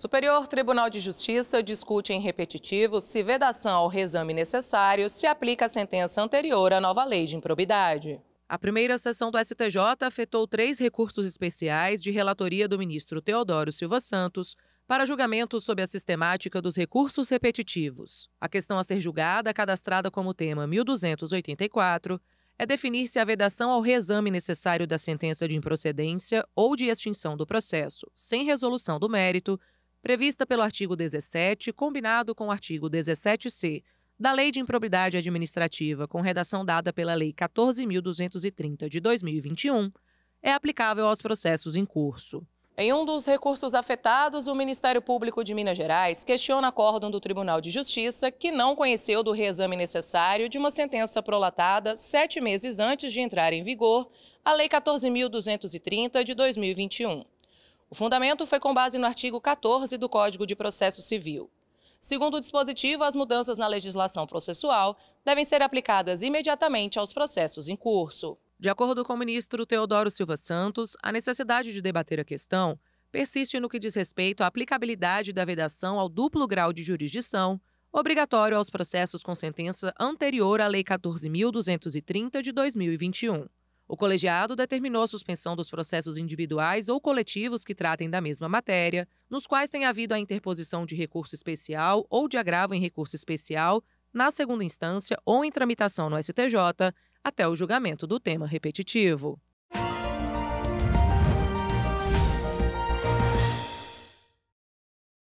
Superior Tribunal de Justiça discute em repetitivo se vedação ao reexame necessário se aplica à sentença anterior à nova lei de improbidade. A primeira sessão do STJ afetou três recursos especiais de relatoria do ministro Teodoro Silva Santos para julgamento sobre a sistemática dos recursos repetitivos. A questão a ser julgada, cadastrada como tema 1284, é definir se a vedação ao reexame necessário da sentença de improcedência ou de extinção do processo, sem resolução do mérito, prevista pelo artigo 17, combinado com o artigo 17C da Lei de Improbidade Administrativa, com redação dada pela Lei 14.230 de 2021, é aplicável aos processos em curso. Em um dos recursos afetados, o Ministério Público de Minas Gerais questiona acórdão do Tribunal de Justiça que não conheceu do reexame necessário de uma sentença prolatada sete meses antes de entrar em vigor a Lei 14.230 de 2021. O fundamento foi com base no artigo 14 do Código de Processo Civil. Segundo o dispositivo, as mudanças na legislação processual devem ser aplicadas imediatamente aos processos em curso. De acordo com o ministro Teodoro Silva Santos, a necessidade de debater a questão persiste no que diz respeito à aplicabilidade da vedação ao duplo grau de jurisdição, obrigatório aos processos com sentença anterior à Lei 14.230 de 2021. O colegiado determinou a suspensão dos processos individuais ou coletivos que tratem da mesma matéria, nos quais tem havido a interposição de recurso especial ou de agravo em recurso especial na segunda instância ou em tramitação no STJ, até o julgamento do tema repetitivo.